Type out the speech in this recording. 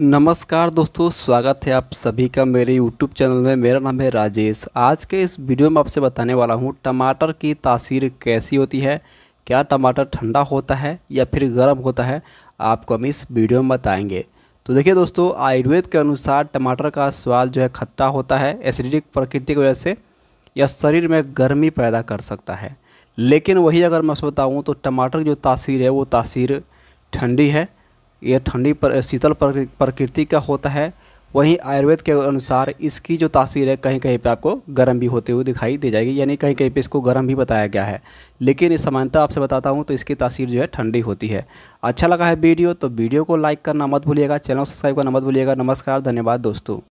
नमस्कार दोस्तों स्वागत है आप सभी का मेरे YouTube चैनल में मेरा नाम है राजेश आज के इस वीडियो में आपसे बताने वाला हूँ टमाटर की तासीर कैसी होती है क्या टमाटर ठंडा होता है या फिर गर्म होता है आपको हम इस वीडियो में बताएंगे तो देखिए दोस्तों आयुर्वेद के अनुसार टमाटर का स्वाद जो है खट्टा होता है एसिडिक प्रकृति की वजह से यह शरीर में गर्मी पैदा कर सकता है लेकिन वही अगर मैं बताऊँ तो टमाटर की जो तासीर है वो तासीर ठंडी है यह ठंडी पर शीतल प्रकृति का होता है वहीं आयुर्वेद के अनुसार इसकी जो तासीर है कहीं कहीं पे आपको गर्म भी होते हुए दिखाई दे जाएगी यानी कहीं कहीं पे इसको गर्म भी बताया गया है लेकिन इस समानता आपसे बताता हूँ तो इसकी तासीर जो है ठंडी होती है अच्छा लगा है वीडियो तो वीडियो को लाइक करना मत भूलिएगा चैनल सब्सक्राइब करना मत भूलिएगा नमस्कार धन्यवाद दोस्तों